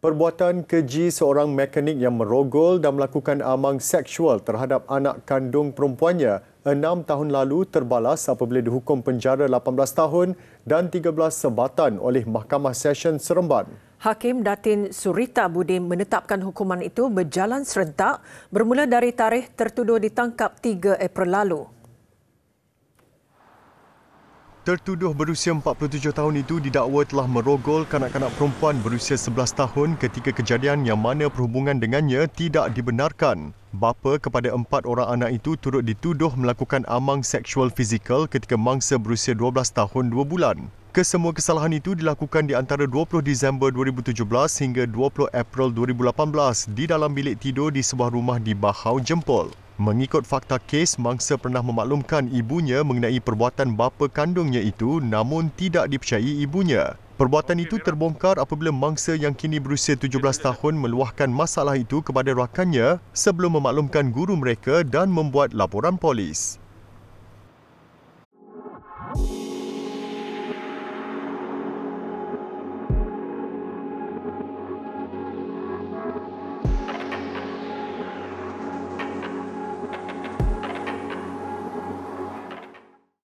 Perbuatan keji seorang mekanik yang merogol dan melakukan amang seksual terhadap anak kandung perempuannya enam tahun lalu terbalas apabila dihukum penjara 18 tahun dan 13 sebatan oleh Mahkamah Session Seremban. Hakim Datin Surita Budi menetapkan hukuman itu berjalan serentak bermula dari tarikh tertuduh ditangkap 3 April lalu. Tertuduh berusia 47 tahun itu didakwa telah merogol kanak-kanak perempuan berusia 11 tahun ketika kejadian yang mana perhubungan dengannya tidak dibenarkan. Bapa kepada empat orang anak itu turut dituduh melakukan amang seksual fizikal ketika mangsa berusia 12 tahun 2 bulan. Kesemua kesalahan itu dilakukan di antara 20 Disember 2017 hingga 20 April 2018 di dalam bilik tidur di sebuah rumah di Bahau Jempol. Mengikut fakta kes, mangsa pernah memaklumkan ibunya mengenai perbuatan bapa kandungnya itu namun tidak dipercayai ibunya. Perbuatan itu terbongkar apabila mangsa yang kini berusia 17 tahun meluahkan masalah itu kepada rakannya sebelum memaklumkan guru mereka dan membuat laporan polis.